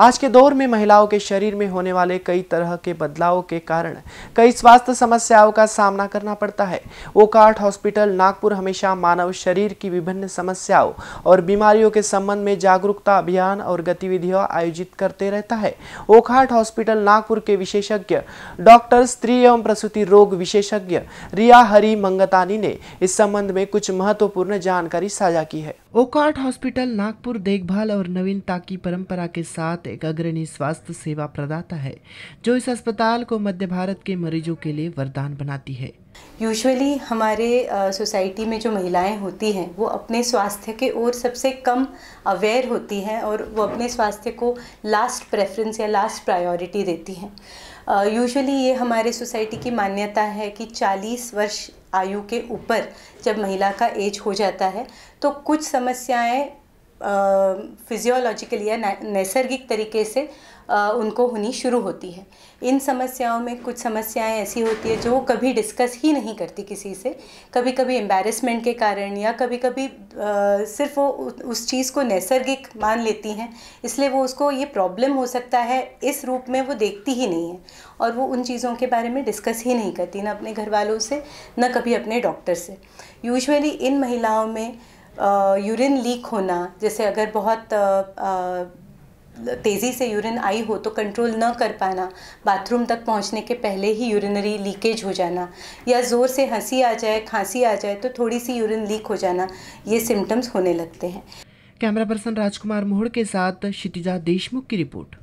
आज के दौर में महिलाओं के शरीर में होने वाले कई तरह के बदलाव के कारण कई स्वास्थ्य समस्याओं का सामना करना पड़ता है ओकाट हॉस्पिटल नागपुर हमेशा मानव शरीर की विभिन्न समस्याओं और बीमारियों के संबंध में जागरूकता अभियान और गतिविधियां आयोजित करते रहता है ओकाट हॉस्पिटल नागपुर के विशेषज्ञ डॉक्टर स्त्री एवं प्रसूति रोग विशेषज्ञ रिया हरी मंगतानी ने इस संबंध में कुछ महत्वपूर्ण जानकारी साझा की है ओकाट हॉस्पिटल नागपुर देखभाल और नवीनता की परंपरा के साथ भारत एक अग्रणी स्वास्थ्य सेवा प्रदाता है जो इस अस्पताल को मध्य भारत के मरीजों के लिए वरदान बनाती है यूजुअली हमारे सोसाइटी में जो महिलाएं होती हैं वो अपने स्वास्थ्य के ओर सबसे कम अवेयर होती हैं और वो अपने स्वास्थ्य को लास्ट प्रेफरेंस या लास्ट प्रायोरिटी देती हैं यूजुअली ये हमारे सोसाइटी की मान्यता है कि 40 वर्ष आयु के ऊपर जब महिला का एज हो जाता है तो कुछ समस्याएं फिजियोलॉजिकली या नैसर्गिक तरीके से उनको होनी शुरू होती है इन समस्याओं में कुछ समस्याएं ऐसी होती है जो वो कभी डिस्कस ही नहीं करती किसी से कभी कभी एम्बेरसमेंट के कारण या कभी कभी सिर्फ वो उस चीज़ को नैसर्गिक मान लेती हैं इसलिए वो उसको ये प्रॉब्लम हो सकता है इस रूप में वो देखती ही नहीं है और वो उन चीज़ों के बारे में डिस्कस ही नहीं करती ना अपने घर वालों से ना कभी अपने डॉक्टर से यूजली इन महिलाओं में यूरिन लीक होना जैसे अगर बहुत आ, तेज़ी से यूरिन आई हो तो कंट्रोल न कर पाना बाथरूम तक पहुंचने के पहले ही यूरिनरी लीकेज हो जाना या ज़ोर से हंसी आ जाए खांसी आ जाए तो थोड़ी सी यूरिन लीक हो जाना ये सिम्टम्स होने लगते हैं कैमरा पर्सन राजकुमार मोहड़ के साथ क्षितिजा देशमुख की रिपोर्ट